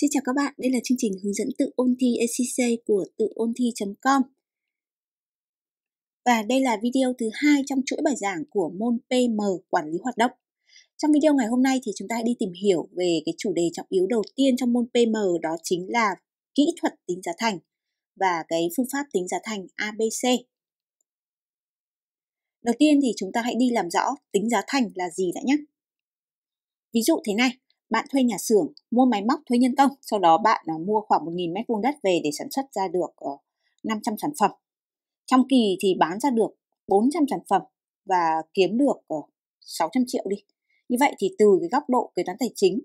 Xin chào các bạn, đây là chương trình hướng dẫn tự ôn thi ACC của tự ôn thi.com. Và đây là video thứ hai trong chuỗi bài giảng của môn PM quản lý hoạt động. Trong video ngày hôm nay thì chúng ta hãy đi tìm hiểu về cái chủ đề trọng yếu đầu tiên trong môn PM đó chính là kỹ thuật tính giá thành và cái phương pháp tính giá thành ABC. Đầu tiên thì chúng ta hãy đi làm rõ tính giá thành là gì đã nhé. Ví dụ thế này, bạn thuê nhà xưởng, mua máy móc, thuê nhân công, sau đó bạn là mua khoảng 1.000 mét vuông đất về để sản xuất ra được 500 ờ, sản phẩm. Trong kỳ thì bán ra được 400 sản phẩm và kiếm được 600 ờ, triệu đi. Như vậy thì từ cái góc độ kế toán tài chính,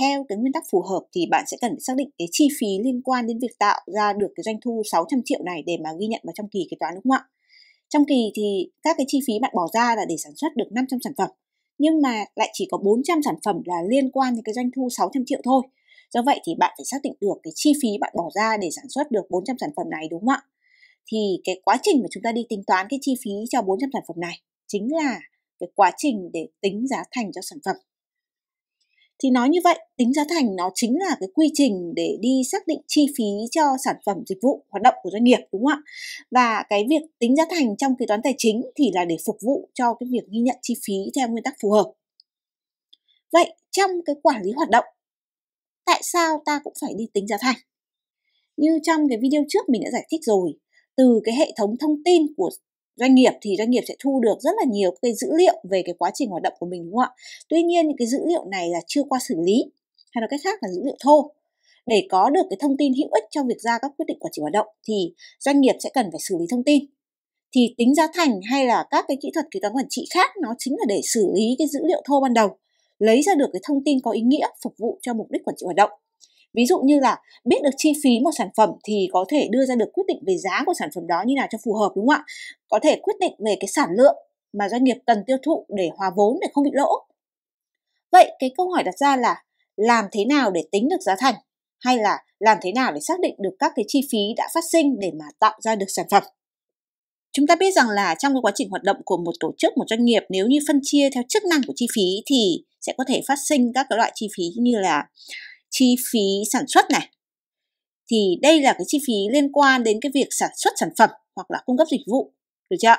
theo cái nguyên tắc phù hợp thì bạn sẽ cần phải xác định cái chi phí liên quan đến việc tạo ra được cái doanh thu 600 triệu này để mà ghi nhận vào trong kỳ kế toán đúng không ạ? Trong kỳ thì các cái chi phí bạn bỏ ra là để sản xuất được 500 sản phẩm nhưng mà lại chỉ có 400 sản phẩm là liên quan đến cái doanh thu 600 triệu thôi. Do vậy thì bạn phải xác định được cái chi phí bạn bỏ ra để sản xuất được 400 sản phẩm này đúng không ạ? Thì cái quá trình mà chúng ta đi tính toán cái chi phí cho 400 sản phẩm này chính là cái quá trình để tính giá thành cho sản phẩm thì nói như vậy tính giá thành nó chính là cái quy trình để đi xác định chi phí cho sản phẩm dịch vụ hoạt động của doanh nghiệp đúng không ạ và cái việc tính giá thành trong kế toán tài chính thì là để phục vụ cho cái việc ghi nhận chi phí theo nguyên tắc phù hợp vậy trong cái quản lý hoạt động tại sao ta cũng phải đi tính giá thành như trong cái video trước mình đã giải thích rồi từ cái hệ thống thông tin của doanh nghiệp thì doanh nghiệp sẽ thu được rất là nhiều cái dữ liệu về cái quá trình hoạt động của mình đúng không ạ tuy nhiên những cái dữ liệu này là chưa qua xử lý hay nói cách khác là dữ liệu thô để có được cái thông tin hữu ích trong việc ra các quyết định quản trị hoạt động thì doanh nghiệp sẽ cần phải xử lý thông tin thì tính giá thành hay là các cái kỹ thuật kế toán quản trị khác nó chính là để xử lý cái dữ liệu thô ban đầu lấy ra được cái thông tin có ý nghĩa phục vụ cho mục đích quản trị hoạt động ví dụ như là biết được chi phí một sản phẩm thì có thể đưa ra được quyết định về giá của sản phẩm đó như nào cho phù hợp đúng không ạ có thể quyết định về cái sản lượng mà doanh nghiệp cần tiêu thụ để hòa vốn để không bị lỗ vậy cái câu hỏi đặt ra là làm thế nào để tính được giá thành hay là làm thế nào để xác định được các cái chi phí đã phát sinh để mà tạo ra được sản phẩm chúng ta biết rằng là trong cái quá trình hoạt động của một tổ chức một doanh nghiệp nếu như phân chia theo chức năng của chi phí thì sẽ có thể phát sinh các cái loại chi phí như là chi phí sản xuất này thì đây là cái chi phí liên quan đến cái việc sản xuất sản phẩm hoặc là cung cấp dịch vụ được chưa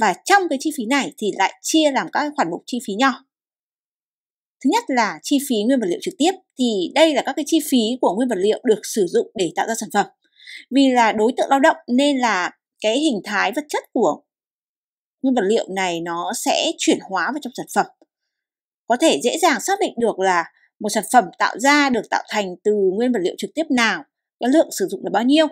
và trong cái chi phí này thì lại chia làm các khoản mục chi phí nhỏ thứ nhất là chi phí nguyên vật liệu trực tiếp thì đây là các cái chi phí của nguyên vật liệu được sử dụng để tạo ra sản phẩm vì là đối tượng lao động nên là cái hình thái vật chất của nguyên vật liệu này nó sẽ chuyển hóa vào trong sản phẩm có thể dễ dàng xác định được là một sản phẩm tạo ra được tạo thành từ nguyên vật liệu trực tiếp nào, cái lượng sử dụng là bao nhiêu.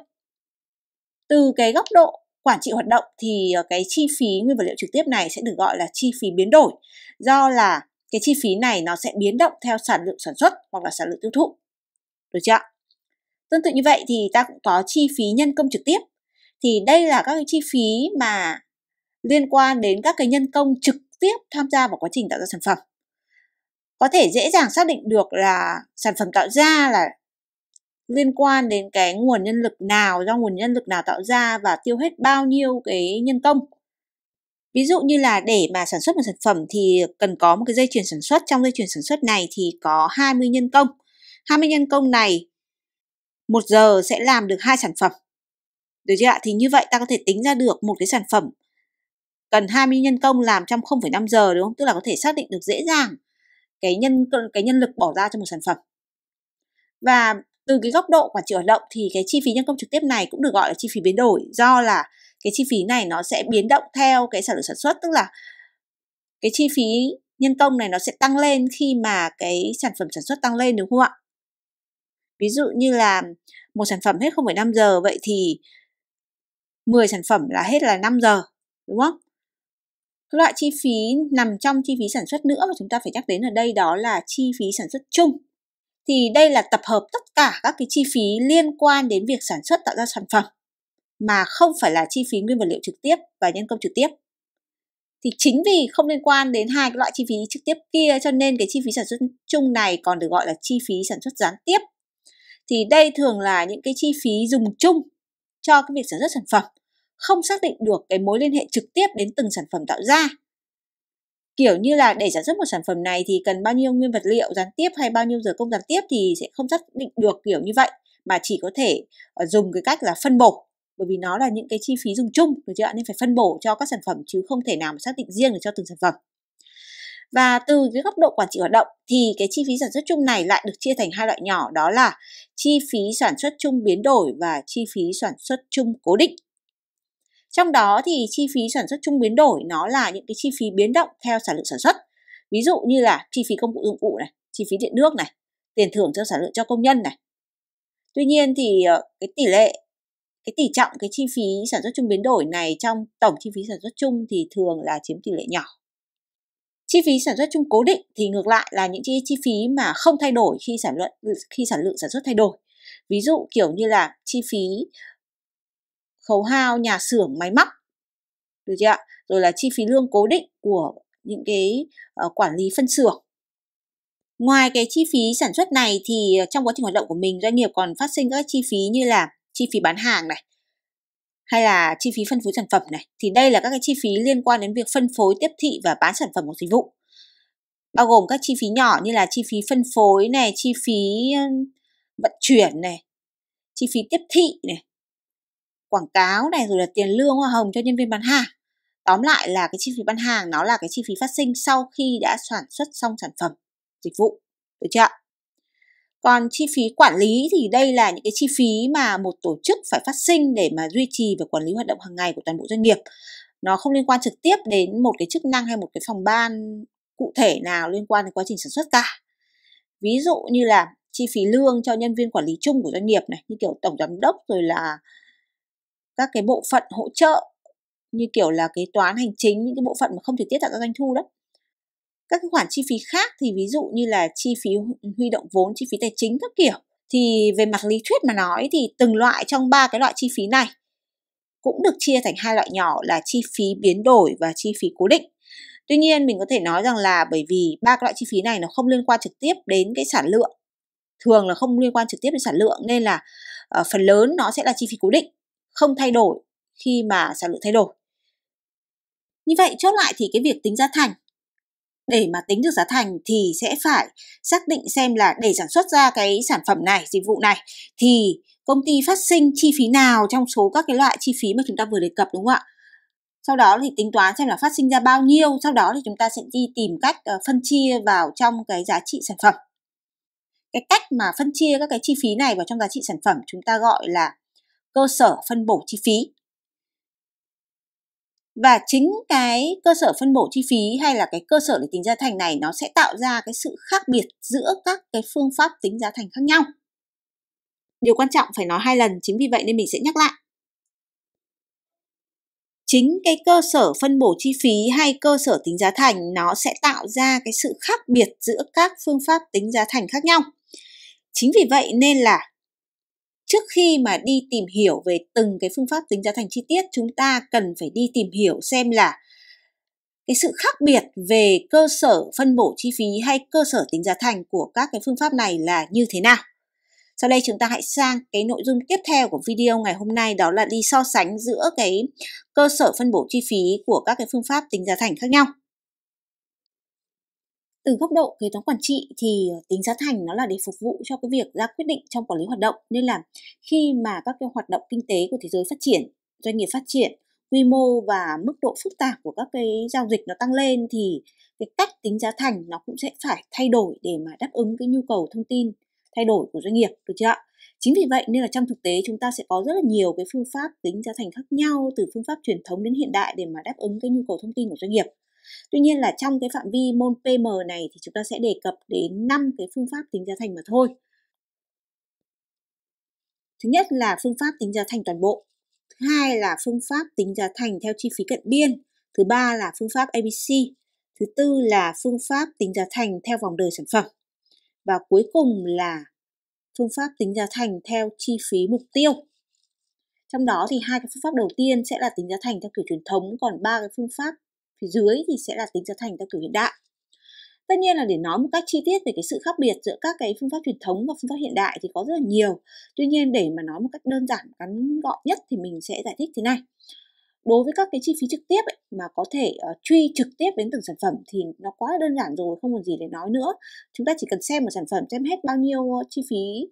Từ cái góc độ quản trị hoạt động thì ờ, cái chi phí nguyên vật liệu trực tiếp này sẽ được gọi là chi phí biến đổi do là cái chi phí này nó sẽ biến động theo sản lượng sản xuất hoặc là sản lượng tiêu thụ. Được chưa? Tương tự như vậy thì ta cũng có chi phí nhân công trực tiếp. Thì đây là các cái chi phí mà liên quan đến các cái nhân công trực tiếp tham gia vào quá trình tạo ra sản phẩm có thể dễ dàng xác định được là sản phẩm tạo ra là liên quan đến cái nguồn nhân lực nào do nguồn nhân lực nào tạo ra và tiêu hết bao nhiêu cái nhân công ví dụ như là để mà sản xuất một sản phẩm thì cần có một cái dây chuyền sản xuất trong dây chuyền sản xuất này thì có 20 nhân công 20 nhân công này một giờ sẽ làm được hai sản phẩm được chưa ạ thì như vậy ta có thể tính ra được một cái sản phẩm cần 20 nhân công làm trong 0,5 giờ đúng không tức là có thể xác định được dễ dàng cái nhân cái nhân lực bỏ ra cho một sản phẩm và từ cái góc độ quản trị hoạt động thì cái chi phí nhân công trực tiếp này cũng được gọi là chi phí biến đổi do là cái chi phí này nó sẽ biến động theo cái sản lượng sản xuất tức là cái chi phí nhân công này nó sẽ tăng lên khi mà cái sản phẩm sản xuất tăng lên đúng không ạ ví dụ như là một sản phẩm hết 0,5 giờ vậy thì 10 sản phẩm là hết là 5 giờ đúng không cái loại chi phí nằm trong chi phí sản xuất nữa mà chúng ta phải nhắc đến ở đây đó là chi phí sản xuất chung thì đây là tập hợp tất cả các cái chi phí liên quan đến việc sản xuất tạo ra sản phẩm mà không phải là chi phí nguyên vật liệu trực tiếp và nhân công trực tiếp thì chính vì không liên quan đến hai cái loại chi phí trực tiếp kia cho nên cái chi phí sản xuất chung này còn được gọi là chi phí sản xuất gián tiếp thì đây thường là những cái chi phí dùng chung cho cái việc sản xuất sản phẩm không xác định được cái mối liên hệ trực tiếp đến từng sản phẩm tạo ra kiểu như là để sản xuất một sản phẩm này thì cần bao nhiêu nguyên vật liệu gián tiếp hay bao nhiêu giờ công gián tiếp thì sẽ không xác định được kiểu như vậy mà chỉ có thể ờ, dùng cái cách là phân bổ bởi vì nó là những cái chi phí dùng chung được chưa ạ nên phải phân bổ cho các sản phẩm chứ không thể nào mà xác định riêng được cho từng sản phẩm và từ cái góc độ quản trị hoạt động thì cái chi phí sản xuất chung này lại được chia thành hai loại nhỏ đó là chi phí sản xuất chung biến đổi và chi phí sản xuất chung cố định trong đó thì chi phí sản xuất chung biến đổi nó là những cái chi phí biến động theo sản lượng sản xuất. Ví dụ như là chi phí công cụ dụng cụ này, chi phí điện nước này, tiền thưởng cho sản lượng cho công nhân này. Tuy nhiên thì ờ, cái tỷ lệ cái tỷ trọng cái chi phí sản xuất chung biến đổi này trong tổng chi phí sản xuất chung thì thường là chiếm tỷ lệ nhỏ. Chi phí sản xuất chung cố định thì ngược lại là những chi, chi phí mà không thay đổi khi sản lượng khi sản lượng sản xuất thay đổi. Ví dụ kiểu như là chi phí khấu hao nhà xưởng máy móc được chưa ạ rồi là chi phí lương cố định của những cái uh, quản lý phân xưởng ngoài cái chi phí sản xuất này thì ờ, trong quá trình hoạt động của mình doanh nghiệp còn phát sinh các chi phí như là chi phí bán hàng này hay là chi phí phân phối sản phẩm này thì đây là các cái chi phí liên quan đến việc phân phối tiếp thị và bán sản phẩm hoặc dịch vụ bao gồm các chi phí nhỏ như là chi phí phân phối này chi phí vận chuyển này chi phí tiếp thị này quảng cáo này rồi là tiền lương hoa hồng cho nhân viên bán hàng tóm lại là cái chi phí bán hàng nó là cái chi phí phát sinh sau khi đã sản xuất xong sản phẩm dịch vụ được chưa còn chi phí quản lý thì đây là những cái chi phí mà một tổ chức phải phát sinh để mà duy trì và quản lý hoạt động hàng ngày của toàn bộ doanh nghiệp nó không liên quan trực tiếp đến một cái chức năng hay một cái phòng ban cụ thể nào liên quan đến quá trình sản xuất cả ví dụ như là chi phí lương cho nhân viên quản lý chung của doanh nghiệp này như kiểu tổng giám đốc rồi là các cái bộ phận hỗ trợ như kiểu là kế toán hành chính những cái bộ phận mà không thể tiết tạo ra doanh thu đó các cái khoản chi phí khác thì ví dụ như là chi phí huy động vốn chi phí tài chính các kiểu thì về mặt lý thuyết mà nói thì từng loại trong ba cái loại chi phí này cũng được chia thành hai loại nhỏ là chi phí biến đổi và chi phí cố định tuy nhiên mình có thể nói rằng là bởi vì ba cái loại chi phí này nó không liên quan trực tiếp đến cái sản lượng thường là không liên quan trực tiếp đến sản lượng nên là uh, phần lớn nó sẽ là chi phí cố định không thay đổi khi mà sản lượng thay đổi. Như vậy chốt lại thì cái việc tính giá thành để mà tính được giá thành thì sẽ phải xác định xem là để sản xuất ra cái sản phẩm này, dịch vụ này thì công ty phát sinh chi phí nào trong số các cái loại chi phí mà chúng ta vừa đề cập đúng không ạ? Sau đó thì tính toán xem là phát sinh ra bao nhiêu, sau đó thì chúng ta sẽ đi tìm cách ờ, phân chia vào trong cái giá trị sản phẩm. Cái cách mà phân chia các cái chi phí này vào trong giá trị sản phẩm chúng ta gọi là cơ sở phân bổ chi phí và chính cái cơ sở phân bổ chi phí hay là cái cơ sở để tính giá thành này nó sẽ tạo ra cái sự khác biệt giữa các cái phương pháp tính giá thành khác nhau điều quan trọng phải nói hai lần chính vì vậy nên mình sẽ nhắc lại chính cái cơ sở phân bổ chi phí hay cơ sở tính giá thành nó sẽ tạo ra cái sự khác biệt giữa các phương pháp tính giá thành khác nhau chính vì vậy nên là trước khi mà đi tìm hiểu về từng cái phương pháp tính giá thành chi tiết chúng ta cần phải đi tìm hiểu xem là cái sự khác biệt về cơ sở phân bổ chi phí hay cơ sở tính giá thành của các cái phương pháp này là như thế nào. Sau đây chúng ta hãy sang cái nội dung tiếp theo của video ngày hôm nay đó là đi so sánh giữa cái cơ sở phân bổ chi phí của các cái phương pháp tính giá thành khác nhau từ góc độ kế toán quản trị thì ờ, tính giá thành nó là để phục vụ cho cái việc ra quyết định trong quản lý hoạt động nên là khi mà các cái hoạt động kinh tế của thế giới phát triển doanh nghiệp phát triển quy mô và mức độ phức tạp của các cái giao dịch nó tăng lên thì cái cách tính giá thành nó cũng sẽ phải thay đổi để mà đáp ứng cái nhu cầu thông tin thay đổi của doanh nghiệp được chưa ạ chính vì vậy nên là trong thực tế chúng ta sẽ có rất là nhiều cái phương pháp tính giá thành khác nhau từ phương pháp truyền thống đến hiện đại để mà đáp ứng cái nhu cầu thông tin của doanh nghiệp Tuy nhiên là trong cái phạm vi môn PM này thì chúng ta sẽ đề cập đến 5 cái phương pháp tính giá thành mà thôi. Thứ nhất là phương pháp tính giá thành toàn bộ. Thứ hai là phương pháp tính giá thành theo chi phí cận biên. Thứ ba là phương pháp ABC. Thứ tư là phương pháp tính giá thành theo vòng đời sản phẩm. Và cuối cùng là phương pháp tính giá thành theo chi phí mục tiêu. Trong đó thì hai cái phương pháp đầu tiên sẽ là tính giá thành theo kiểu truyền thống, còn ba cái phương pháp phía dưới thì sẽ là tính giá thành theo kiểu hiện đại tất nhiên là để nói một cách chi tiết về cái sự khác biệt giữa các cái phương pháp truyền thống và phương pháp hiện đại thì có rất là nhiều tuy nhiên để mà nói một cách đơn giản ngắn gọn nhất thì mình sẽ giải thích thế này đối với các cái chi phí trực tiếp ấy, mà có thể uh, truy trực tiếp đến từng sản phẩm thì nó quá đơn giản rồi không còn gì để nói nữa chúng ta chỉ cần xem một sản phẩm xem hết bao nhiêu uh, chi phí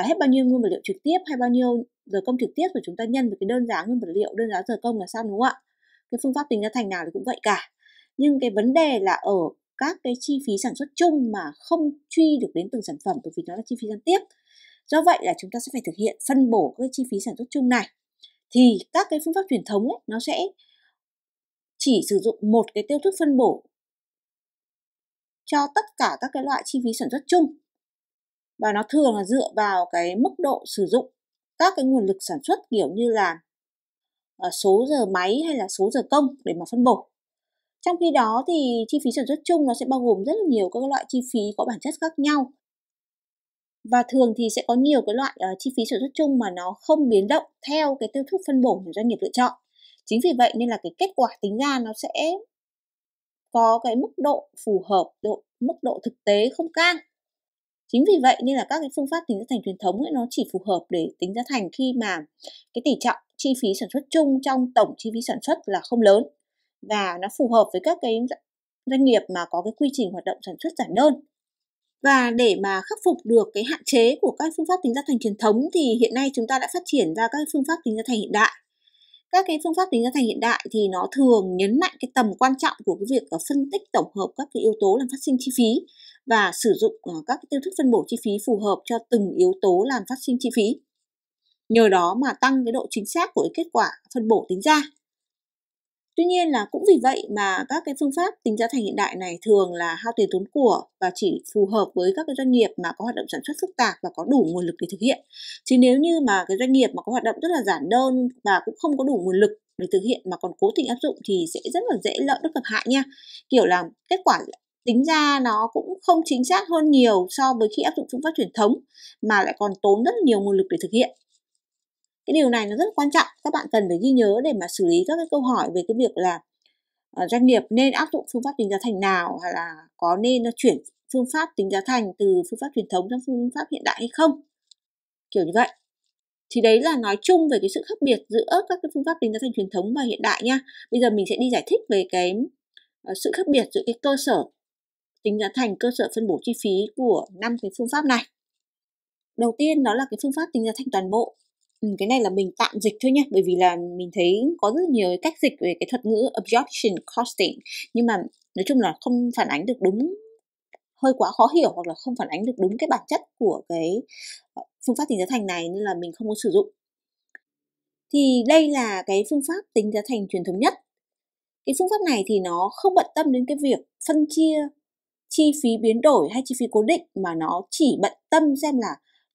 uh, hết bao nhiêu nguyên vật liệu trực tiếp hay bao nhiêu giờ công trực tiếp của chúng ta nhân với cái đơn giá nguyên vật liệu đơn giá giờ công là xong đúng không ạ cái phương pháp tính giá thành nào thì cũng vậy cả nhưng cái vấn đề là ở các cái chi phí sản xuất chung mà không truy được đến từng sản phẩm bởi vì nó là chi phí gián tiếp do vậy là chúng ta sẽ phải thực hiện phân bổ các chi phí sản xuất chung này thì các cái phương pháp truyền thống ấy, nó sẽ chỉ sử dụng một cái tiêu thức phân bổ cho tất cả các cái loại chi phí sản xuất chung và nó thường là dựa vào cái mức độ sử dụng các cái nguồn lực sản xuất kiểu như là Ờ, số giờ máy hay là số giờ công để mà phân bổ trong khi đó thì chi phí sản xuất chung nó sẽ bao gồm rất là nhiều các loại chi phí có bản chất khác nhau và thường thì sẽ có nhiều cái loại ờ, chi phí sản xuất chung mà nó không biến động theo cái tiêu thức phân bổ mà doanh nghiệp lựa chọn chính vì vậy nên là cái kết quả tính ra nó sẽ có cái mức độ phù hợp độ mức độ thực tế không cao chính vì vậy nên là các cái phương pháp tính giá thành truyền thống ấy, nó chỉ phù hợp để tính giá thành khi mà cái tỷ trọng chi phí sản xuất chung trong tổng chi phí sản xuất là không lớn và nó phù hợp với các cái doanh nghiệp mà có cái quy trình hoạt động sản xuất giản đơn. Và để mà khắc phục được cái hạn chế của các phương pháp tính giá thành truyền thống thì hiện nay chúng ta đã phát triển ra các phương pháp tính giá thành hiện đại. Các cái phương pháp tính giá thành hiện đại thì nó thường nhấn mạnh cái tầm quan trọng của cái việc ờ, phân tích tổng hợp các cái yếu tố làm phát sinh chi phí và sử dụng ờ, các cái tiêu thức phân bổ chi phí phù hợp cho từng yếu tố làm phát sinh chi phí nhờ đó mà tăng cái độ chính xác của cái kết quả phân bổ tính ra Tuy nhiên là cũng vì vậy mà các cái phương pháp tính giá thành hiện đại này thường là hao tiền tốn của và chỉ phù hợp với các cái doanh nghiệp mà có hoạt động sản xuất phức tạp và có đủ nguồn lực để thực hiện. Chứ nếu như mà cái doanh nghiệp mà có hoạt động rất là giản đơn và cũng không có đủ nguồn lực để thực hiện mà còn cố tình áp dụng thì sẽ rất là dễ lợi bất cập hại nha. Kiểu là kết quả tính ra nó cũng không chính xác hơn nhiều so với khi áp dụng phương pháp truyền thống mà lại còn tốn rất nhiều nguồn lực để thực hiện cái điều này nó rất quan trọng các bạn cần phải ghi nhớ để mà xử lý các cái câu hỏi về cái việc là ờ, doanh nghiệp nên áp dụng phương pháp tính giá thành nào hay là có nên nó ờ, chuyển phương pháp tính giá thành từ phương pháp truyền thống sang phương pháp hiện đại hay không kiểu như vậy thì đấy là nói chung về cái sự khác biệt giữa các cái phương pháp tính giá thành truyền thống và hiện đại nha bây giờ mình sẽ đi giải thích về cái ờ, sự khác biệt giữa cái cơ sở tính giá thành cơ sở phân bổ chi phí của năm cái phương pháp này đầu tiên đó là cái phương pháp tính giá thành toàn bộ Ừ, cái này là mình tạm dịch thôi nha bởi vì là mình thấy có rất nhiều cách dịch về cái thuật ngữ absorption costing nhưng mà nói chung là không phản ánh được đúng hơi quá khó hiểu hoặc là không phản ánh được đúng cái bản chất của cái ờ, phương pháp tính giá thành này nên là mình không có sử dụng thì đây là cái phương pháp tính giá thành truyền thống nhất cái phương pháp này thì nó không bận tâm đến cái việc phân chia chi phí biến đổi hay chi phí cố định mà nó chỉ bận tâm xem là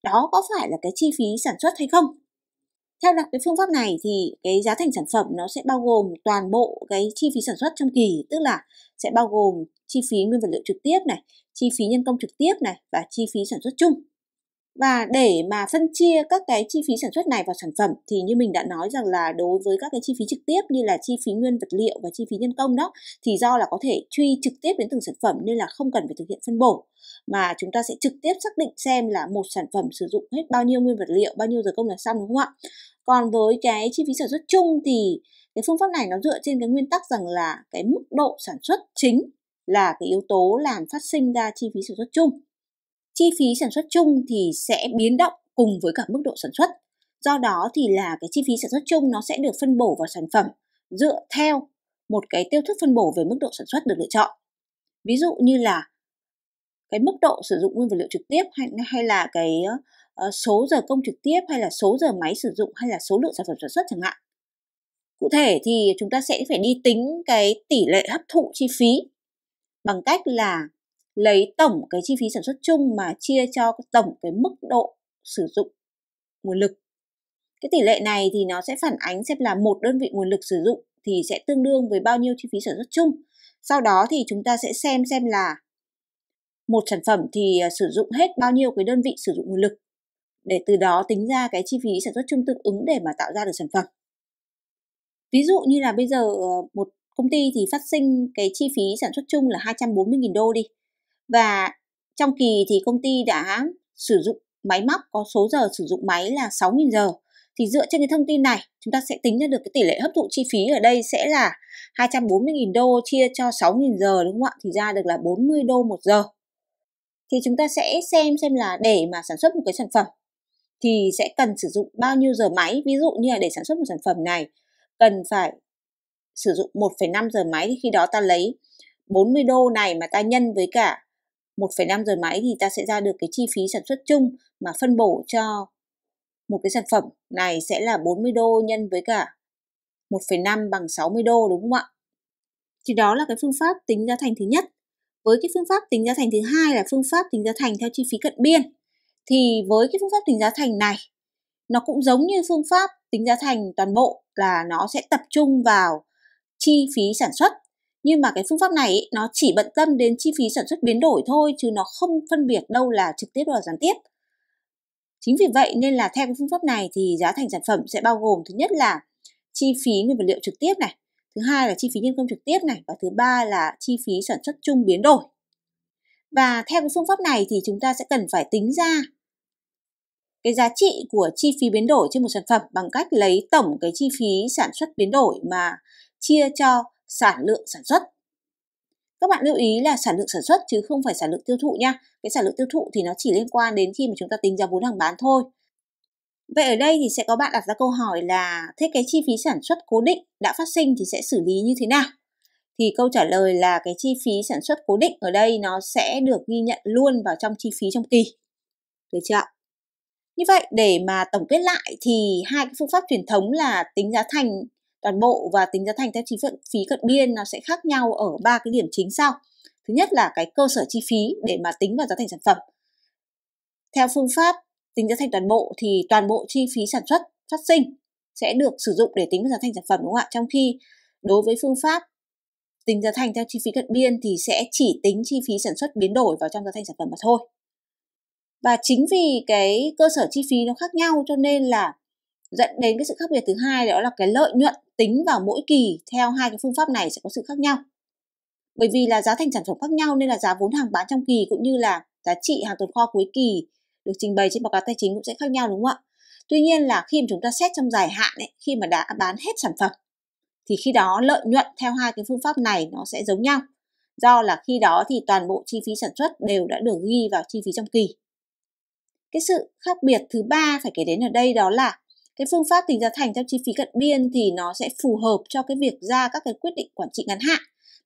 đó có phải là cái chi phí sản xuất hay không theo đặc cái phương pháp này thì cái giá thành sản phẩm nó sẽ bao gồm toàn bộ cái chi phí sản xuất trong kỳ tức là sẽ bao gồm chi phí nguyên vật liệu trực tiếp này chi phí nhân công trực tiếp này và chi phí sản xuất chung và để mà phân chia các cái chi phí sản xuất này vào sản phẩm thì như mình đã nói rằng là đối với các cái chi phí trực tiếp như là chi phí nguyên vật liệu và chi phí nhân công đó thì do là có thể truy trực tiếp đến từng sản phẩm nên là không cần phải thực hiện phân bổ mà chúng ta sẽ trực tiếp xác định xem là một sản phẩm sử dụng hết bao nhiêu nguyên vật liệu, bao nhiêu giờ công là xong đúng không ạ? Còn với cái chi phí sản xuất chung thì cái phương pháp này nó dựa trên cái nguyên tắc rằng là cái mức độ sản xuất chính là cái yếu tố làm phát sinh ra chi phí sản xuất chung chi phí sản xuất chung thì sẽ biến động cùng với cả mức độ sản xuất. Do đó thì là cái chi phí sản xuất chung nó sẽ được phân bổ vào sản phẩm dựa theo một cái tiêu thức phân bổ về mức độ sản xuất được lựa chọn. Ví dụ như là cái mức độ sử dụng nguyên vật liệu trực tiếp hay hay là cái ờ, số giờ công trực tiếp hay là số giờ máy sử dụng hay là số lượng sản phẩm sản xuất chẳng hạn. Cụ thể thì chúng ta sẽ phải đi tính cái tỷ lệ hấp thụ chi phí bằng cách là lấy tổng cái chi phí sản xuất chung mà chia cho tổng cái mức độ sử dụng nguồn lực. Cái tỷ lệ này thì nó sẽ phản ánh xem là một đơn vị nguồn lực sử dụng thì sẽ tương đương với bao nhiêu chi phí sản xuất chung. Sau đó thì chúng ta sẽ xem xem là một sản phẩm thì à, sử dụng hết bao nhiêu cái đơn vị sử dụng nguồn lực để từ đó tính ra cái chi phí sản xuất chung tương ứng để mà tạo ra được sản phẩm. Ví dụ như là bây giờ ờ, một công ty thì phát sinh cái chi phí sản xuất chung là 240.000 đô đi và trong kỳ thì công ty đã sử dụng máy móc có số giờ sử dụng máy là 6.000 giờ thì dựa trên cái thông tin này chúng ta sẽ tính ra được cái tỷ lệ hấp thụ chi phí ở đây sẽ là 240.000 đô chia cho 6.000 giờ đúng không ạ thì ra được là 40 đô một giờ thì chúng ta sẽ xem xem là để mà sản xuất một cái sản phẩm thì sẽ cần sử dụng bao nhiêu giờ máy ví dụ như là để sản xuất một sản phẩm này cần phải sử dụng 1,5 giờ máy thì khi đó ta lấy 40 đô này mà ta nhân với cả 1,5 giờ máy thì ta sẽ ra được cái chi phí sản xuất chung mà phân bổ cho một cái sản phẩm này sẽ là 40 đô nhân với cả 1,5 bằng 60 đô đúng không ạ? Thì đó là cái phương pháp tính giá thành thứ nhất. Với cái phương pháp tính giá thành thứ hai là phương pháp tính giá thành theo chi phí cận biên. Thì với cái phương pháp tính giá thành này nó cũng giống như phương pháp tính giá thành toàn bộ là nó sẽ tập trung vào chi phí sản xuất nhưng mà cái phương pháp này ý, nó chỉ bận tâm đến chi phí sản xuất biến đổi thôi chứ nó không phân biệt đâu là trực tiếp và gián tiếp chính vì vậy nên là theo cái phương pháp này thì giá thành sản phẩm sẽ bao gồm thứ nhất là chi phí nguyên vật liệu trực tiếp này thứ hai là chi phí nhân công trực tiếp này và thứ ba là chi phí sản xuất chung biến đổi và theo cái phương pháp này thì chúng ta sẽ cần phải tính ra cái giá trị của chi phí biến đổi trên một sản phẩm bằng cách lấy tổng cái chi phí sản xuất biến đổi mà chia cho sản lượng sản xuất các bạn lưu ý là sản lượng sản xuất chứ không phải sản lượng tiêu thụ nha cái sản lượng tiêu thụ thì nó chỉ liên quan đến khi mà chúng ta tính giá vốn hàng bán thôi vậy ở đây thì sẽ có bạn đặt ra câu hỏi là thế cái chi phí sản xuất cố định đã phát sinh thì sẽ xử lý như thế nào thì câu trả lời là cái chi phí sản xuất cố định ở đây nó sẽ được ghi nhận luôn vào trong chi phí trong kỳ được chưa như vậy để mà tổng kết lại thì hai cái phương pháp truyền thống là tính giá thành toàn bộ và tính giá thành theo chi phí cận biên nó sẽ khác nhau ở ba cái điểm chính sau thứ nhất là cái cơ sở chi phí để mà tính vào giá thành sản phẩm theo phương pháp tính giá thành toàn bộ thì toàn bộ chi phí sản xuất phát sinh sẽ được sử dụng để tính vào giá thành sản phẩm đúng không ạ trong khi đối với phương pháp tính giá thành theo chi phí cận biên thì sẽ chỉ tính chi phí sản xuất biến đổi vào trong giá thành sản phẩm mà thôi và chính vì cái cơ sở chi phí nó khác nhau cho nên là dẫn đến cái sự khác biệt thứ hai đó là cái lợi nhuận tính vào mỗi kỳ theo hai cái phương pháp này sẽ có sự khác nhau bởi vì là giá thành sản phẩm khác nhau nên là giá vốn hàng bán trong kỳ cũng như là giá trị hàng tồn kho cuối kỳ được trình bày trên báo cáo tài chính cũng sẽ khác nhau đúng không ạ tuy nhiên là khi mà chúng ta xét trong dài hạn ấy, khi mà đã bán hết sản phẩm thì khi đó lợi nhuận theo hai cái phương pháp này nó sẽ giống nhau do là khi đó thì toàn bộ chi phí sản xuất đều đã được ghi vào chi phí trong kỳ cái sự khác biệt thứ ba phải kể đến ở đây đó là cái phương pháp tính giá thành theo chi phí cận biên thì nó sẽ phù hợp cho cái việc ra các cái quyết định quản trị ngắn hạn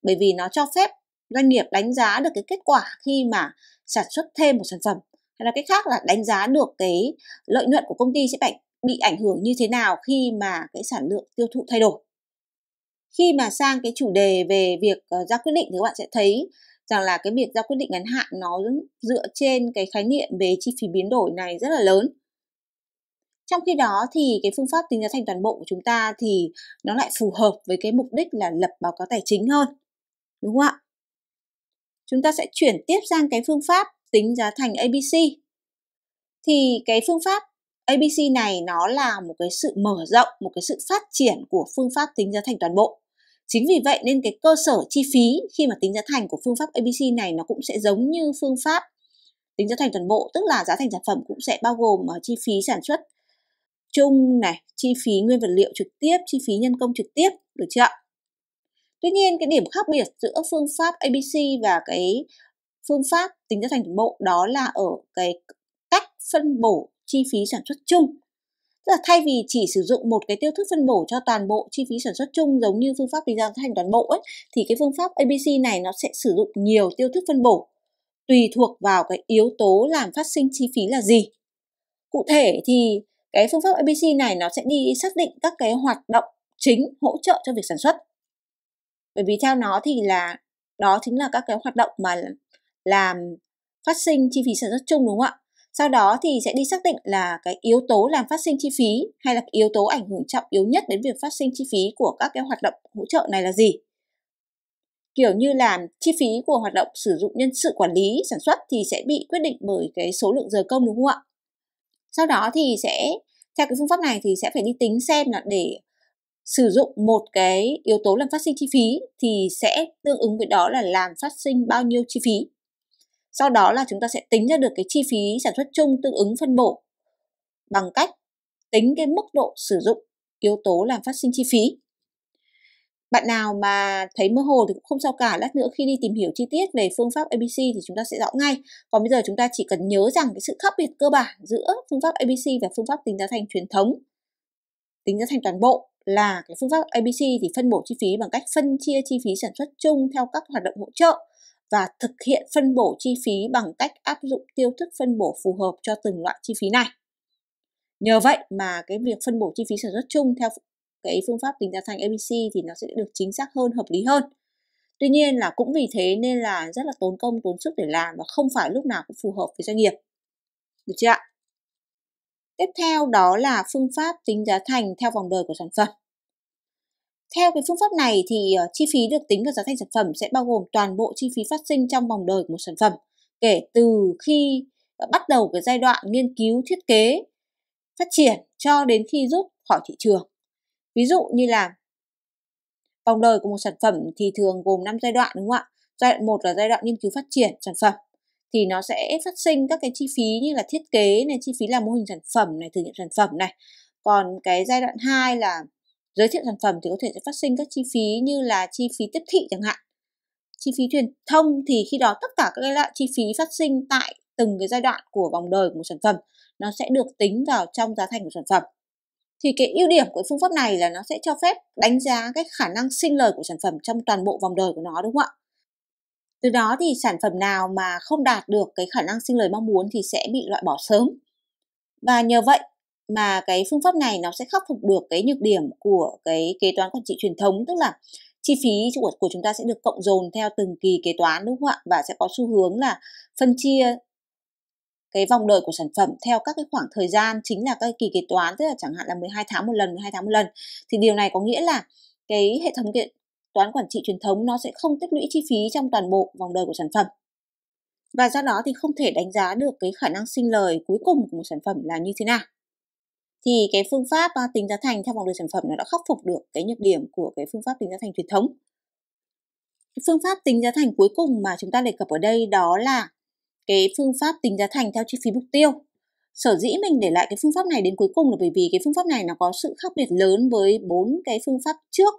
bởi vì nó cho phép doanh nghiệp đánh giá được cái kết quả khi mà sản xuất thêm một sản phẩm hay là cách khác là đánh giá được cái lợi nhuận của công ty sẽ bị ảnh hưởng như thế nào khi mà cái sản lượng tiêu thụ thay đổi khi mà sang cái chủ đề về việc ờ, ra quyết định thì các bạn sẽ thấy rằng là cái việc ra quyết định ngắn hạn nó dựa trên cái khái niệm về chi phí biến đổi này rất là lớn trong khi đó thì cái phương pháp tính giá thành toàn bộ của chúng ta thì nó lại phù hợp với cái mục đích là lập báo cáo tài chính hơn. Đúng không ạ? Chúng ta sẽ chuyển tiếp sang cái phương pháp tính giá thành ABC. Thì cái phương pháp ABC này nó là một cái sự mở rộng, một cái sự phát triển của phương pháp tính giá thành toàn bộ. Chính vì vậy nên cái cơ sở chi phí khi mà tính giá thành của phương pháp ABC này nó cũng sẽ giống như phương pháp tính giá thành toàn bộ, tức là giá thành sản phẩm cũng sẽ bao gồm ờ, chi phí sản xuất chung này, chi phí nguyên vật liệu trực tiếp, chi phí nhân công trực tiếp, được chưa Tuy nhiên cái điểm khác biệt giữa phương pháp ABC và cái phương pháp tính giá thành đồng bộ đó là ở cái cách phân bổ chi phí sản xuất chung. Tức là thay vì chỉ sử dụng một cái tiêu thức phân bổ cho toàn bộ chi phí sản xuất chung giống như phương pháp tính giá thành toàn bộ ấy, thì cái phương pháp ABC này nó sẽ sử dụng nhiều tiêu thức phân bổ tùy thuộc vào cái yếu tố làm phát sinh chi phí là gì. Cụ thể thì cái phương pháp ABC này nó sẽ đi xác định các cái hoạt động chính hỗ trợ cho việc sản xuất bởi vì theo nó thì là đó chính là các cái hoạt động mà làm phát sinh chi phí sản xuất chung đúng không ạ sau đó thì sẽ đi xác định là cái yếu tố làm phát sinh chi phí hay là yếu tố ảnh hưởng trọng yếu nhất đến việc phát sinh chi phí của các cái hoạt động hỗ trợ này là gì kiểu như là chi phí của hoạt động sử dụng nhân sự quản lý sản xuất thì sẽ bị quyết định bởi cái số lượng giờ công đúng không ạ sau đó thì sẽ theo cái phương pháp này thì sẽ phải đi tính xem là để sử dụng một cái yếu tố làm phát sinh chi phí thì sẽ tương ứng với đó là làm phát sinh bao nhiêu chi phí sau đó là chúng ta sẽ tính ra được cái chi phí sản xuất chung tương ứng phân bổ bằng cách tính cái mức độ sử dụng yếu tố làm phát sinh chi phí bạn nào mà thấy mơ hồ thì cũng không sao cả lát nữa khi đi tìm hiểu chi tiết về phương pháp ABC thì chúng ta sẽ rõ ngay còn bây giờ chúng ta chỉ cần nhớ rằng cái sự khác biệt cơ bản giữa phương pháp ABC và phương pháp tính giá thành truyền thống tính giá thành toàn bộ là cái phương pháp ABC thì phân bổ chi phí bằng cách phân chia chi phí sản xuất chung theo các hoạt động hỗ trợ và thực hiện phân bổ chi phí bằng cách áp dụng tiêu thức phân bổ phù hợp cho từng loại chi phí này. Nhờ vậy mà cái việc phân bổ chi phí sản xuất chung theo cái phương pháp tính giá thành ABC thì nó sẽ được chính xác hơn, hợp lý hơn. Tuy nhiên là cũng vì thế nên là rất là tốn công, tốn sức để làm và không phải lúc nào cũng phù hợp với doanh nghiệp. Được chưa ạ? Tiếp theo đó là phương pháp tính giá thành theo vòng đời của sản phẩm. Theo cái phương pháp này thì ờ, chi phí được tính vào giá thành sản phẩm sẽ bao gồm toàn bộ chi phí phát sinh trong vòng đời của một sản phẩm, kể từ khi ờ, bắt đầu cái giai đoạn nghiên cứu, thiết kế, phát triển cho đến khi rút khỏi thị trường. Ví dụ như là vòng đời của một sản phẩm thì thường gồm 5 giai đoạn đúng không ạ? Giai đoạn 1 là giai đoạn nghiên cứu phát triển sản phẩm thì nó sẽ phát sinh các cái chi phí như là thiết kế này, chi phí làm mô hình sản phẩm này, thử nghiệm sản phẩm này. Còn cái giai đoạn 2 là giới thiệu sản phẩm thì có thể sẽ phát sinh các chi phí như là chi phí tiếp thị chẳng hạn. Chi phí truyền thông thì khi đó tất cả các cái loại chi phí phát sinh tại từng cái giai đoạn của vòng đời của một sản phẩm nó sẽ được tính vào trong giá thành của sản phẩm thì cái ưu điểm của phương pháp này là nó sẽ cho phép đánh giá cái khả năng sinh lời của sản phẩm trong toàn bộ vòng đời của nó đúng không ạ? Từ đó thì sản phẩm nào mà không đạt được cái khả năng sinh lời mong muốn thì sẽ bị loại bỏ sớm. Và nhờ vậy mà cái phương pháp này nó sẽ khắc phục được cái nhược điểm của cái kế toán quản trị truyền thống tức là chi phí của, của chúng ta sẽ được cộng dồn theo từng kỳ kế toán đúng không ạ và sẽ có xu hướng là phân chia cái vòng đời của sản phẩm theo các cái khoảng thời gian chính là các kỳ kế toán tức là chẳng hạn là 12 tháng một lần 12 tháng một lần thì điều này có nghĩa là cái hệ thống kiện toán quản trị truyền thống nó sẽ không tích lũy chi phí trong toàn bộ vòng đời của sản phẩm và do đó thì không thể đánh giá được cái khả năng sinh lời cuối cùng của một sản phẩm là như thế nào thì cái phương pháp à, tính giá thành theo vòng đời sản phẩm nó đã khắc phục được cái nhược điểm của cái phương pháp tính giá thành truyền thống phương pháp tính giá thành cuối cùng mà chúng ta đề cập ở đây đó là cái phương pháp tính giá thành theo chi phí mục tiêu sở dĩ mình để lại cái phương pháp này đến cuối cùng là bởi vì cái phương pháp này nó có sự khác biệt lớn với bốn cái phương pháp trước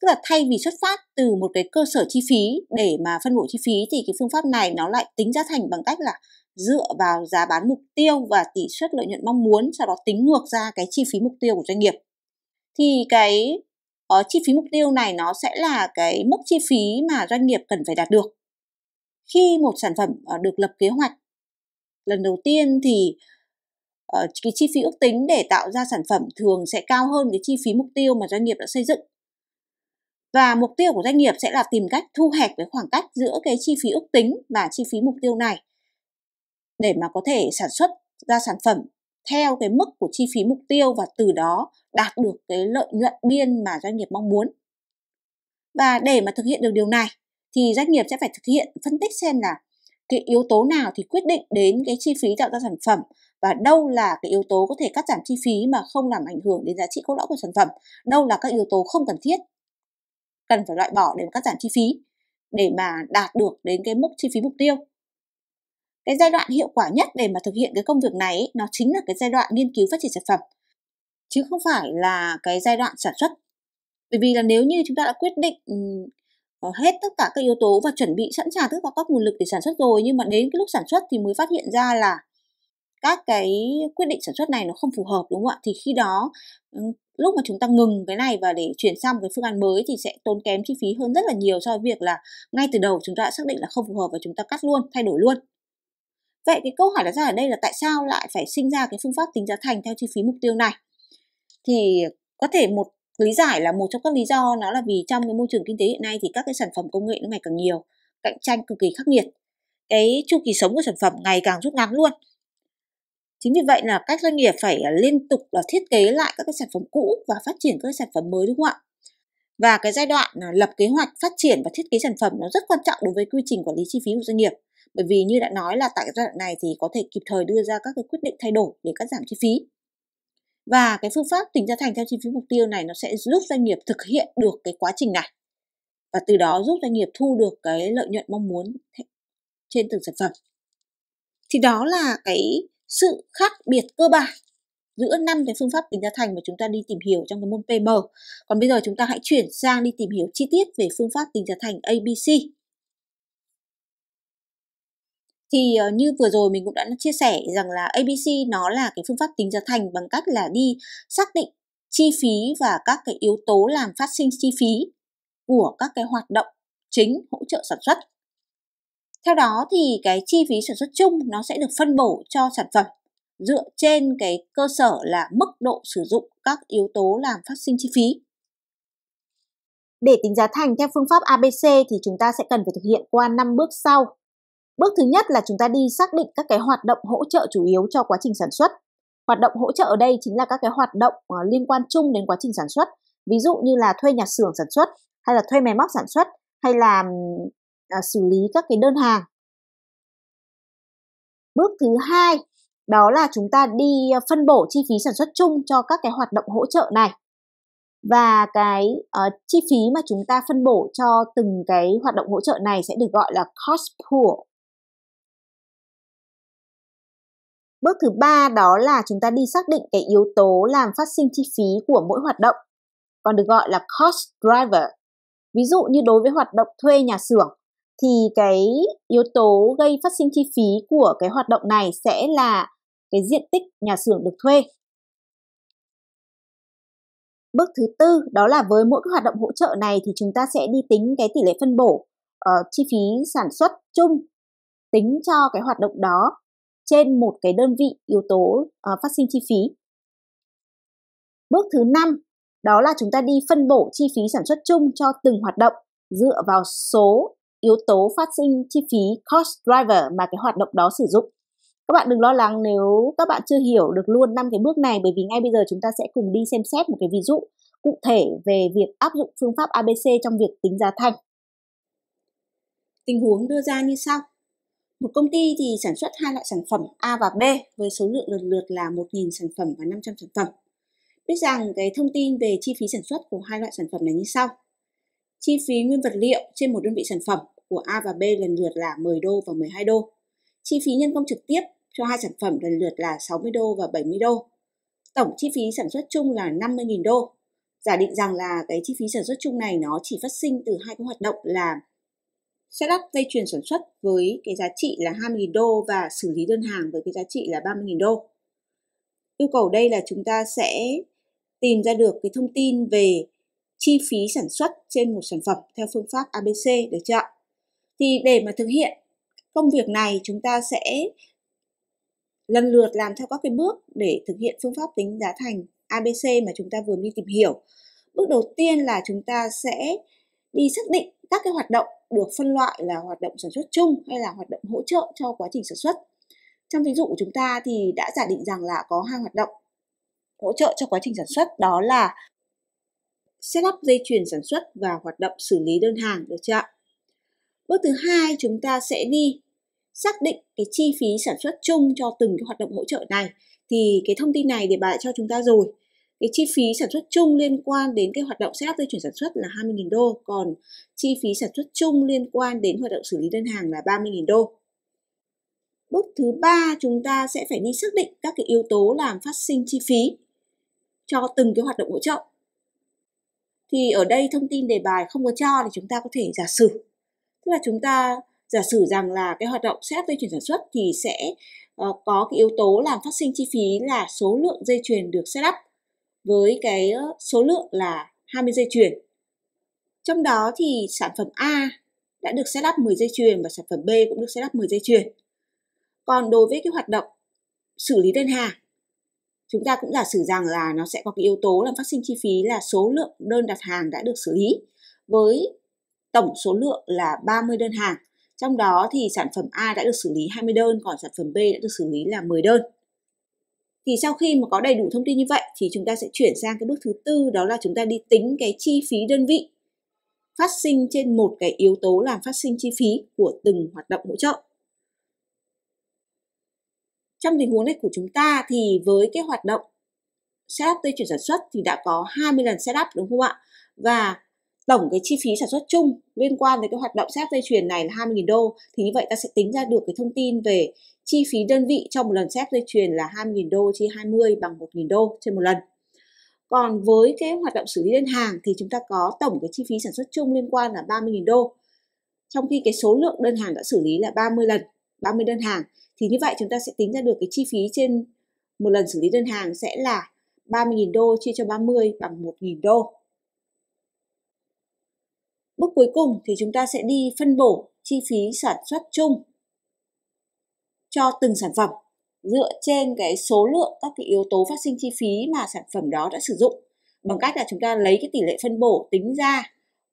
tức là thay vì xuất phát từ một cái cơ sở chi phí để mà phân bổ chi phí thì cái phương pháp này nó lại tính giá thành bằng cách là dựa vào giá bán mục tiêu và tỷ suất lợi nhuận mong muốn sau đó tính ngược ra cái chi phí mục tiêu của doanh nghiệp thì cái uh, chi phí mục tiêu này nó sẽ là cái mức chi phí mà doanh nghiệp cần phải đạt được khi một sản phẩm ờ, được lập kế hoạch lần đầu tiên thì ờ, cái chi phí ước tính để tạo ra sản phẩm thường sẽ cao hơn cái chi phí mục tiêu mà doanh nghiệp đã xây dựng và mục tiêu của doanh nghiệp sẽ là tìm cách thu hẹp cái khoảng cách giữa cái chi phí ước tính và chi phí mục tiêu này để mà có thể sản xuất ra sản phẩm theo cái mức của chi phí mục tiêu và từ đó đạt được cái lợi nhuận biên mà doanh nghiệp mong muốn. Và để mà thực hiện được điều này thì doanh nghiệp sẽ phải thực hiện phân tích xem là cái yếu tố nào thì quyết định đến cái chi phí tạo ra sản phẩm và đâu là cái yếu tố có thể cắt giảm chi phí mà không làm ảnh hưởng đến giá trị cốt lõi của sản phẩm đâu là các yếu tố không cần thiết cần phải loại bỏ để cắt giảm chi phí để mà đạt được đến cái mức chi phí mục tiêu cái giai đoạn hiệu quả nhất để mà thực hiện cái công việc này nó chính là cái giai đoạn nghiên cứu phát triển sản phẩm chứ không phải là cái giai đoạn sản xuất bởi vì là nếu như chúng ta đã quyết định hết tất cả các yếu tố và chuẩn bị sẵn sàng tất cả các nguồn lực để sản xuất rồi nhưng mà đến cái lúc sản xuất thì mới phát hiện ra là các cái quyết định sản xuất này nó không phù hợp đúng không ạ thì khi đó ừ, lúc mà chúng ta ngừng cái này và để chuyển sang một cái phương án mới thì sẽ tốn kém chi phí hơn rất là nhiều so với việc là ngay từ đầu chúng ta đã xác định là không phù hợp và chúng ta cắt luôn thay đổi luôn vậy cái câu hỏi đặt ra ở đây là tại sao lại phải sinh ra cái phương pháp tính giá thành theo chi phí mục tiêu này thì có thể một lý giải là một trong các lý do nó là vì trong cái môi trường kinh tế hiện nay thì các cái sản phẩm công nghệ nó ngày càng nhiều cạnh tranh cực kỳ khắc nghiệt cái chu kỳ sống của sản phẩm ngày càng rút ngắn luôn chính vì vậy là các doanh nghiệp phải à, liên tục là thiết kế lại các cái sản phẩm cũ và phát triển các sản phẩm mới đúng không ạ và cái giai đoạn à, lập kế hoạch phát triển và thiết kế sản phẩm nó rất quan trọng đối với quy trình quản lý chi phí của doanh nghiệp bởi vì như đã nói là tại giai đoạn này thì có thể kịp thời đưa ra các cái quyết định thay đổi để cắt giảm chi phí và cái phương pháp tính giá thành theo chi phí mục tiêu này nó sẽ giúp doanh nghiệp thực hiện được cái quá trình này và từ đó giúp doanh nghiệp thu được cái lợi nhuận mong muốn trên từng sản phẩm thì đó là cái sự khác biệt cơ bản giữa năm cái phương pháp tính giá thành mà chúng ta đi tìm hiểu trong cái môn PM. Còn bây giờ chúng ta hãy chuyển sang đi tìm hiểu chi tiết về phương pháp tính giá thành ABC thì uh, như vừa rồi mình cũng đã chia sẻ rằng là ABC nó là cái phương pháp tính giá thành bằng cách là đi xác định chi phí và các cái yếu tố làm phát sinh chi phí của các cái hoạt động chính hỗ trợ sản xuất. Theo đó thì cái chi phí sản xuất chung nó sẽ được phân bổ cho sản phẩm dựa trên cái cơ sở là mức độ sử dụng các yếu tố làm phát sinh chi phí. Để tính giá thành theo phương pháp ABC thì chúng ta sẽ cần phải thực hiện qua 5 bước sau. Bước thứ nhất là chúng ta đi xác định các cái hoạt động hỗ trợ chủ yếu cho quá trình sản xuất. Hoạt động hỗ trợ ở đây chính là các cái hoạt động ờ, liên quan chung đến quá trình sản xuất. Ví dụ như là thuê nhà xưởng sản xuất hay là thuê máy móc sản xuất hay là à, xử lý các cái đơn hàng. Bước thứ hai đó là chúng ta đi ờ, phân bổ chi phí sản xuất chung cho các cái hoạt động hỗ trợ này và cái uh, chi phí mà chúng ta phân bổ cho từng cái hoạt động hỗ trợ này sẽ được gọi là cost pool Bước thứ ba đó là chúng ta đi xác định cái yếu tố làm phát sinh chi phí của mỗi hoạt động, còn được gọi là cost driver. Ví dụ như đối với hoạt động thuê nhà xưởng thì cái yếu tố gây phát sinh chi phí của cái hoạt động này sẽ là cái diện tích nhà xưởng được thuê. Bước thứ tư đó là với mỗi cái hoạt động hỗ trợ này thì chúng ta sẽ đi tính cái tỷ lệ phân bổ uh, chi phí sản xuất chung tính cho cái hoạt động đó trên một cái đơn vị yếu tố uh, phát sinh chi phí. Bước thứ 5 đó là chúng ta đi phân bổ chi phí sản xuất chung cho từng hoạt động dựa vào số yếu tố phát sinh chi phí cost driver mà cái hoạt động đó sử dụng. Các bạn đừng lo lắng nếu các bạn chưa hiểu được luôn năm cái bước này bởi vì ngay bây giờ chúng ta sẽ cùng đi xem xét một cái ví dụ cụ thể về việc áp dụng phương pháp ABC trong việc tính giá thành. Tình huống đưa ra như sau. Một công ty thì sản xuất hai loại sản phẩm A và B với số lượng lần lượt là 1.000 sản phẩm và 500 sản phẩm. Biết rằng cái thông tin về chi phí sản xuất của hai loại sản phẩm này như sau. Chi phí nguyên vật liệu trên một đơn vị sản phẩm của A và B lần lượt là 10 đô và 12 đô. Chi phí nhân công trực tiếp cho hai sản phẩm lần lượt là 60 đô và 70 đô. Tổng chi phí sản xuất chung là 50.000 đô. Giả định rằng là cái chi phí sản xuất chung này nó chỉ phát sinh từ hai cái hoạt động là setup dây chuyền sản xuất với cái giá trị là 20.000 đô và xử lý đơn hàng với cái giá trị là 30.000 đô. Yêu cầu đây là chúng ta sẽ tìm ra được cái thông tin về chi phí sản xuất trên một sản phẩm theo phương pháp ABC được chưa? Thì để mà thực hiện công việc này chúng ta sẽ lần lượt làm theo các cái bước để thực hiện phương pháp tính giá thành ABC mà chúng ta vừa đi tìm hiểu. Bước đầu tiên là chúng ta sẽ đi xác định các cái hoạt động được phân loại là hoạt động sản xuất chung hay là hoạt động hỗ trợ cho quá trình sản xuất. Trong ví dụ của chúng ta thì đã giả định rằng là có hai hoạt động hỗ trợ cho quá trình sản xuất đó là setup dây chuyền sản xuất và hoạt động xử lý đơn hàng được chưa ạ? Bước thứ hai chúng ta sẽ đi xác định cái chi phí sản xuất chung cho từng cái hoạt động hỗ trợ này thì cái thông tin này để bài cho chúng ta rồi cái chi phí sản xuất chung liên quan đến cái hoạt động setup dây chuyển sản xuất là 20.000 đô còn chi phí sản xuất chung liên quan đến hoạt động xử lý đơn hàng là 30.000 đô bước thứ ba chúng ta sẽ phải đi xác định các cái yếu tố làm phát sinh chi phí cho từng cái hoạt động hỗ trợ thì ở đây thông tin đề bài không có cho thì chúng ta có thể giả sử tức là chúng ta giả sử rằng là cái hoạt động setup dây chuyển sản xuất thì sẽ ờ, có cái yếu tố làm phát sinh chi phí là số lượng dây chuyền được setup với cái số lượng là 20 dây chuyền. Trong đó thì sản phẩm A đã được set up 10 dây chuyền và sản phẩm B cũng được set up 10 dây chuyền. Còn đối với cái hoạt động xử lý đơn hàng, chúng ta cũng giả sử rằng là nó sẽ có cái yếu tố làm phát sinh chi phí là số lượng đơn đặt hàng đã được xử lý với tổng số lượng là 30 đơn hàng. Trong đó thì sản phẩm A đã được xử lý 20 đơn, còn sản phẩm B đã được xử lý là 10 đơn thì sau khi mà có đầy đủ thông tin như vậy thì chúng ta sẽ chuyển sang cái bước thứ tư đó là chúng ta đi tính cái chi phí đơn vị phát sinh trên một cái yếu tố làm phát sinh chi phí của từng hoạt động hỗ trợ. Trong tình huống này của chúng ta thì với cái hoạt động setup dây chuyển sản xuất thì đã có 20 lần setup đúng không ạ? Và tổng cái chi phí sản xuất chung liên quan đến cái hoạt động setup dây chuyển này là 20.000 đô thì như vậy ta sẽ tính ra được cái thông tin về chi phí đơn vị cho một lần xét dây chuyền là 2.000 đô chia 20 bằng 1.000 đô trên một lần. Còn với cái hoạt động xử lý đơn hàng thì chúng ta có tổng cái chi phí sản xuất chung liên quan là 30.000 đô. Trong khi cái số lượng đơn hàng đã xử lý là 30 lần, 30 đơn hàng thì như vậy chúng ta sẽ tính ra được cái chi phí trên một lần xử lý đơn hàng sẽ là 30.000 đô chia cho 30 bằng 1.000 đô. Bước cuối cùng thì chúng ta sẽ đi phân bổ chi phí sản xuất chung cho từng sản phẩm dựa trên cái số lượng các cái yếu tố phát sinh chi phí mà sản phẩm đó đã sử dụng bằng cách là chúng ta lấy cái tỷ lệ phân bổ tính ra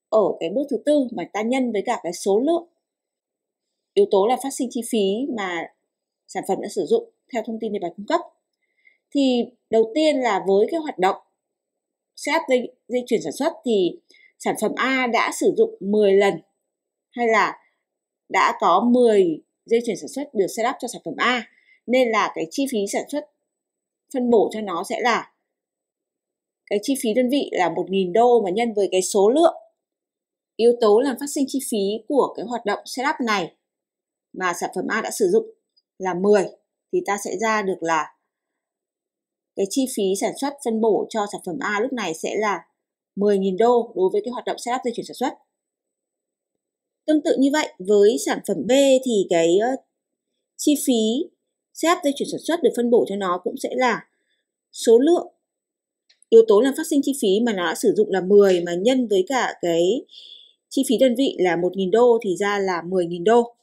ở cái bước thứ tư mà ta nhân với cả cái số lượng yếu tố là phát sinh chi phí mà sản phẩm đã sử dụng theo thông tin đề bài cung cấp thì đầu tiên là với cái hoạt động xét dây, dây chuyển sản xuất thì sản phẩm A đã sử dụng 10 lần hay là đã có 10 dây chuyển sản xuất được set up cho sản phẩm A nên là cái chi phí sản xuất phân bổ cho nó sẽ là cái chi phí đơn vị là 1.000 đô mà nhân với cái số lượng yếu tố làm phát sinh chi phí của cái hoạt động setup này mà sản phẩm A đã sử dụng là 10 thì ta sẽ ra được là cái chi phí sản xuất phân bổ cho sản phẩm A lúc này sẽ là 10.000 đô đối với cái hoạt động setup dây chuyển sản xuất. Tương tự như vậy với sản phẩm B thì cái chi phí xếp dây chuyển sản xuất được phân bổ cho nó cũng sẽ là số lượng yếu tố làm phát sinh chi phí mà nó đã sử dụng là 10 mà nhân với cả cái chi phí đơn vị là 1.000 đô thì ra là 10.000 đô.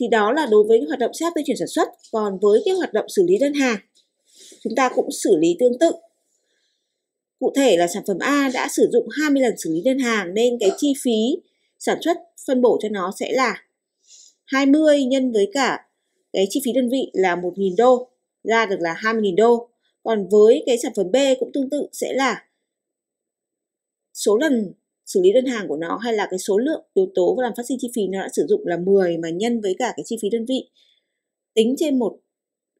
Thì đó là đối với hoạt động xếp dây chuyển sản xuất. Còn với cái hoạt động xử lý đơn hàng, chúng ta cũng xử lý tương tự. Cụ thể là sản phẩm A đã sử dụng 20 lần xử lý đơn hàng nên cái chi phí sản xuất phân bổ cho nó sẽ là 20 nhân với cả cái chi phí đơn vị là 1.000 đô ra được là 20.000 đô còn với cái sản phẩm B cũng tương tự sẽ là số lần xử lý đơn hàng của nó hay là cái số lượng yếu tố và làm phát sinh chi phí nó đã sử dụng là 10 mà nhân với cả cái chi phí đơn vị tính trên một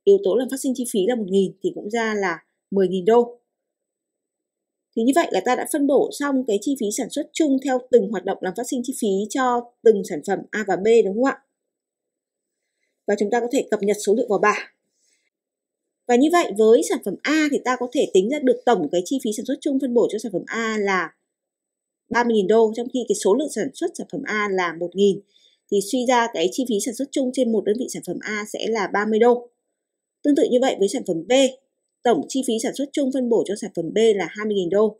yếu tố làm phát sinh chi phí là 1.000 thì cũng ra là 10.000 đô. Thì như vậy là ta đã phân bổ xong cái chi phí sản xuất chung theo từng hoạt động làm phát sinh chi phí cho từng sản phẩm A và B đúng không ạ? Và chúng ta có thể cập nhật số liệu vào bảng. Và như vậy với sản phẩm A thì ta có thể tính ra được tổng cái chi phí sản xuất chung phân bổ cho sản phẩm A là 30.000 đô trong khi cái số lượng sản xuất sản phẩm A là 1.000 thì suy ra cái chi phí sản xuất chung trên một đơn vị sản phẩm A sẽ là 30 đô. Tương tự như vậy với sản phẩm B Tổng chi phí sản xuất chung phân bổ cho sản phẩm B là 20.000 đô,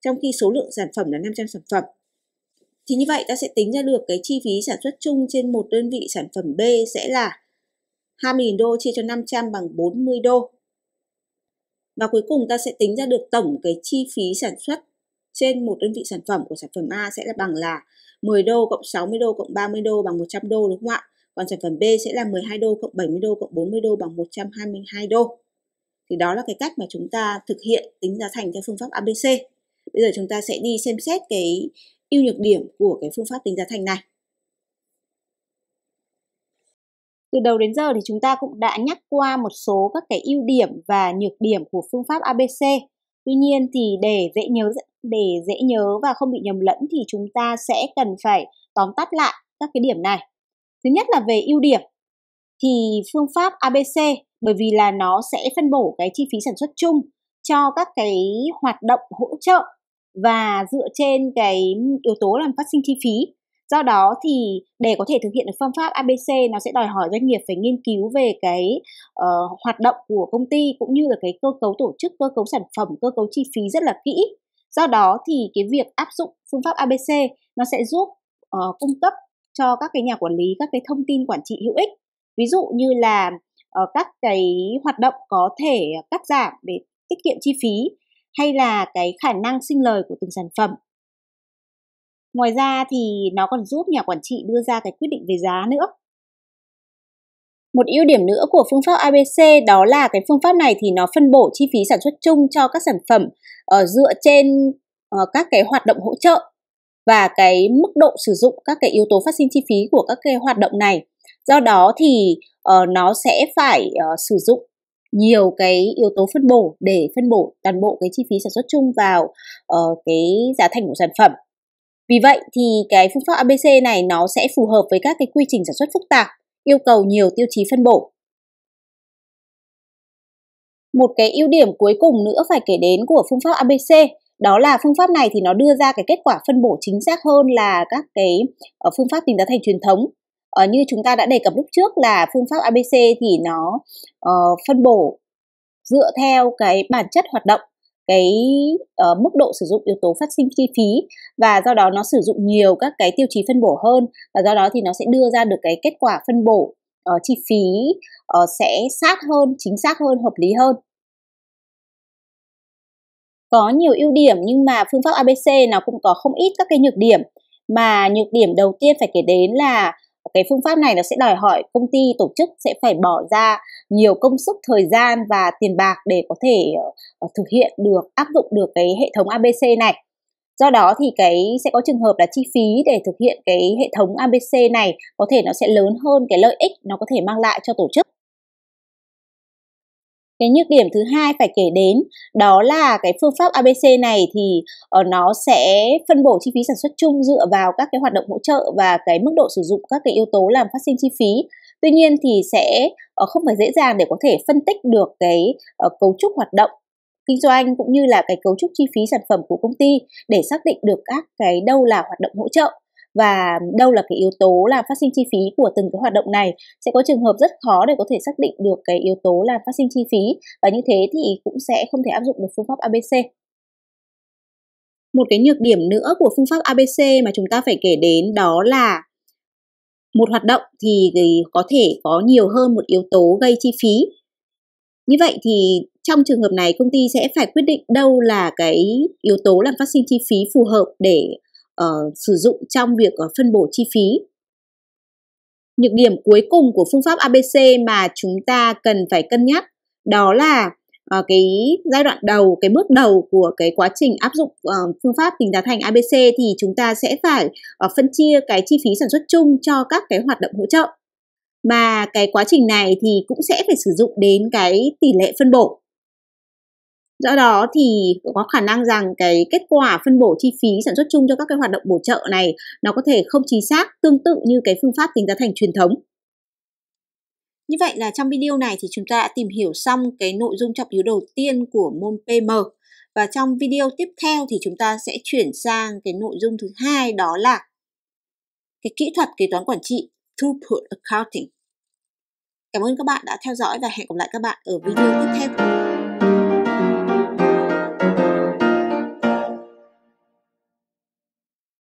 trong khi số lượng sản phẩm là 500 sản phẩm. Thì như vậy ta sẽ tính ra được cái chi phí sản xuất chung trên một đơn vị sản phẩm B sẽ là 20.000 đô chia cho 500 bằng 40 đô. Và cuối cùng ta sẽ tính ra được tổng cái chi phí sản xuất trên một đơn vị sản phẩm của sản phẩm A sẽ là bằng là 10 đô cộng 60 đô cộng 30 đô bằng 100 đô đúng không ạ? Còn sản phẩm B sẽ là 12 đô cộng 70 đô cộng 40 đô bằng 122 đô thì đó là cái cách mà chúng ta thực hiện tính giá thành theo phương pháp ABC bây giờ chúng ta sẽ đi xem xét cái ưu nhược điểm của cái phương pháp tính giá thành này từ đầu đến giờ thì chúng ta cũng đã nhắc qua một số các cái ưu điểm và nhược điểm của phương pháp ABC. Tuy nhiên thì để dễ nhớ để dễ nhớ và không bị nhầm lẫn thì chúng ta sẽ cần phải tóm tắt lại các cái điểm này. Thứ nhất là về ưu điểm thì phương pháp ABC bởi vì là nó sẽ phân bổ cái chi phí sản xuất chung cho các cái hoạt động hỗ trợ và dựa trên cái yếu tố làm phát sinh chi phí do đó thì để có thể thực hiện được phương pháp abc nó sẽ đòi hỏi doanh nghiệp phải nghiên cứu về cái uh, hoạt động của công ty cũng như là cái cơ cấu tổ chức cơ cấu sản phẩm cơ cấu chi phí rất là kỹ do đó thì cái việc áp dụng phương pháp abc nó sẽ giúp uh, cung cấp cho các cái nhà quản lý các cái thông tin quản trị hữu ích ví dụ như là Ờ, các cái hoạt động có thể cắt giảm để tiết kiệm chi phí hay là cái khả năng sinh lời của từng sản phẩm. Ngoài ra thì nó còn giúp nhà quản trị đưa ra cái quyết định về giá nữa. Một ưu điểm nữa của phương pháp ABC đó là cái phương pháp này thì nó phân bổ chi phí sản xuất chung cho các sản phẩm uh, dựa trên uh, các cái hoạt động hỗ trợ và cái mức độ sử dụng các cái yếu tố phát sinh chi phí của các cái hoạt động này. Do đó thì uh, nó sẽ phải uh, sử dụng nhiều cái yếu tố phân bổ để phân bổ toàn bộ cái chi phí sản xuất chung vào uh, cái giá thành của sản phẩm vì vậy thì cái phương pháp ABC này nó sẽ phù hợp với các cái quy trình sản xuất phức tạp yêu cầu nhiều tiêu chí phân bổ một cái ưu điểm cuối cùng nữa phải kể đến của phương pháp ABC đó là phương pháp này thì nó đưa ra cái kết quả phân bổ chính xác hơn là các cái phương pháp tính giá thành truyền thống uh, như chúng ta đã đề cập lúc trước là phương pháp ABC thì nó uh, phân bổ dựa theo cái bản chất hoạt động cái uh, mức độ sử dụng yếu tố phát sinh chi phí và do đó nó sử dụng nhiều các cái tiêu chí phân bổ hơn và do đó thì nó sẽ đưa ra được cái kết quả phân bổ uh, chi phí uh, sẽ sát hơn chính xác hơn hợp lý hơn có nhiều ưu điểm nhưng mà phương pháp ABC nó cũng có không ít các cái nhược điểm mà nhược điểm đầu tiên phải kể đến là cái phương pháp này nó sẽ đòi hỏi công ty tổ chức sẽ phải bỏ ra nhiều công sức thời gian và tiền bạc để có thể uh, thực hiện được áp dụng được cái hệ thống abc này do đó thì cái sẽ có trường hợp là chi phí để thực hiện cái hệ thống abc này có thể nó sẽ lớn hơn cái lợi ích nó có thể mang lại cho tổ chức cái nhược điểm thứ hai phải kể đến đó là cái phương pháp ABC này thì uh, nó sẽ phân bổ chi phí sản xuất chung dựa vào các cái hoạt động hỗ trợ và cái mức độ sử dụng các cái yếu tố làm phát sinh chi phí tuy nhiên thì sẽ uh, không phải dễ dàng để có thể phân tích được cái uh, cấu trúc hoạt động kinh doanh cũng như là cái cấu trúc chi phí sản phẩm của công ty để xác định được các cái đâu là hoạt động hỗ trợ và đâu là cái yếu tố làm phát sinh chi phí của từng cái hoạt động này sẽ có trường hợp rất khó để có thể xác định được cái yếu tố làm phát sinh chi phí và như thế thì cũng sẽ không thể áp dụng được phương pháp ABC một cái nhược điểm nữa của phương pháp ABC mà chúng ta phải kể đến đó là một hoạt động thì có thể có nhiều hơn một yếu tố gây chi phí. Như vậy thì trong trường hợp này công ty sẽ phải quyết định đâu là cái yếu tố làm phát sinh chi phí phù hợp để uh, sử dụng trong việc uh, phân bổ chi phí nhược điểm cuối cùng của phương pháp abc mà chúng ta cần phải cân nhắc đó là uh, cái giai đoạn đầu cái bước đầu của cái quá trình áp dụng uh, phương pháp tính giá thành abc thì chúng ta sẽ phải uh, phân chia cái chi phí sản xuất chung cho các cái hoạt động hỗ trợ mà cái quá trình này thì cũng sẽ phải sử dụng đến cái tỷ lệ phân bổ do đó thì có khả năng rằng cái kết quả phân bổ chi phí sản xuất chung cho các cái hoạt động bổ trợ này nó có thể không chính xác tương tự như cái phương pháp tính giá thành truyền thống như vậy là trong video này thì chúng ta đã tìm hiểu xong cái nội dung trọng yếu đầu tiên của môn PM và trong video tiếp theo thì chúng ta sẽ chuyển sang cái nội dung thứ hai đó là cái kỹ thuật kế toán quản trị throughput accounting. Cảm ơn các bạn đã theo dõi và hẹn gặp lại các bạn ở video tiếp theo.